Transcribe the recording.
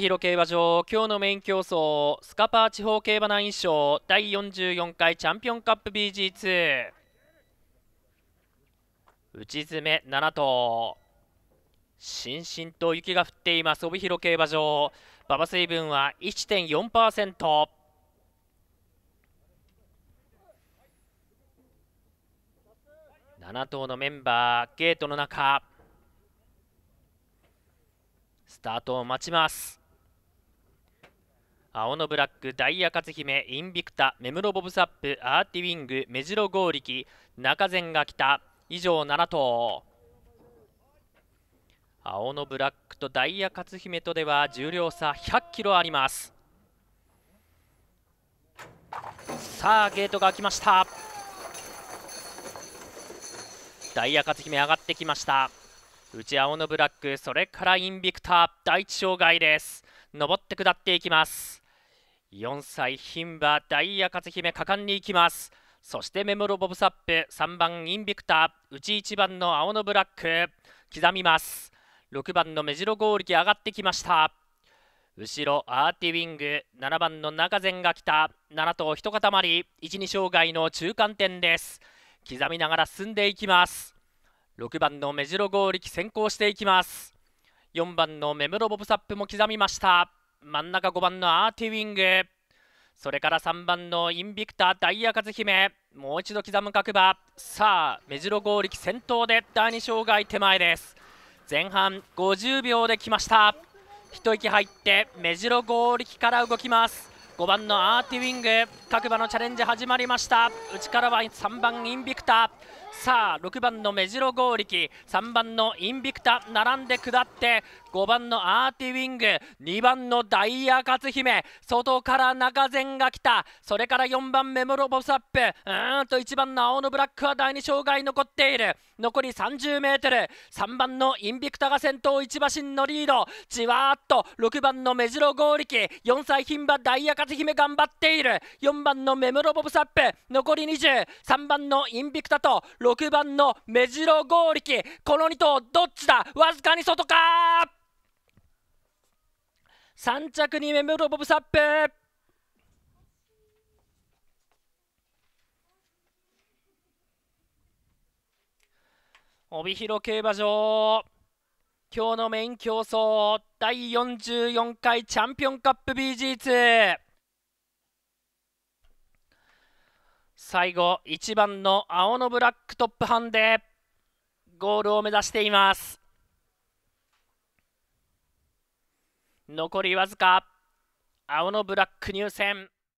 広競馬場今日のメイン競争スカパー地方競馬難易賞第44回チャンピオンカップ BG2 内詰め7頭しんしんと雪が降っています帯広競馬場馬場水分は 1.4%7 頭のメンバーゲートの中スタートを待ちます青のブラック、ダイヤ勝姫、インビクタ、メムロボブサップ、アーティウィング、メジロリ力、中前が来た、以上7頭。青のブラックとダイヤ勝姫とでは重量差100キロあります。さあゲートが開きましたダイヤ勝姫上がってきました内青のブラックそれからインビクタ第一障害です登って下っていきます4歳牝馬ダイヤ勝姫果敢に行きますそしてメモロボブサップ3番インビクタ内1番の青のブラック刻みます6番の目白ゴールキ上がってきました後ろアーティウィング7番の中前が来た7頭一塊12障害の中間点です刻みながら進んでいきます6番の目白剛キ先行していきます4番のメムロボブサップも刻みました真ん中5番のアーティウィングそれから3番のインビクタダイヤカズ姫もう一度刻む各馬さあ目白合力先頭で第2障害手前です前半50秒で来ました一息入って目白合力から動きます5番のアーティウィング各馬のチャレンジ始まりました内からは3番インビクタさあ6番の目白剛力3番のインビクタ並んで下って5番のアーティウィング2番のダイヤ勝姫外から中禅が来たそれから4番メモロボスアップうんと1番の青のブラックは第2障害残っている残り 30m3 番のインビクタが先頭1馬身のリードじわーっと6番の目白剛力4歳牝馬ダイヤ勝姫頑張っている4番のメモロボスアップ残り203番のインビクタと6番の目白剛力この2頭どっちだわずかに外か3着に目黒ボブサップ帯広競馬場今日のメイン競争第44回チャンピオンカップ BG2 最後1番の青のブラックトップハンデゴールを目指しています残りわずか青のブラック入線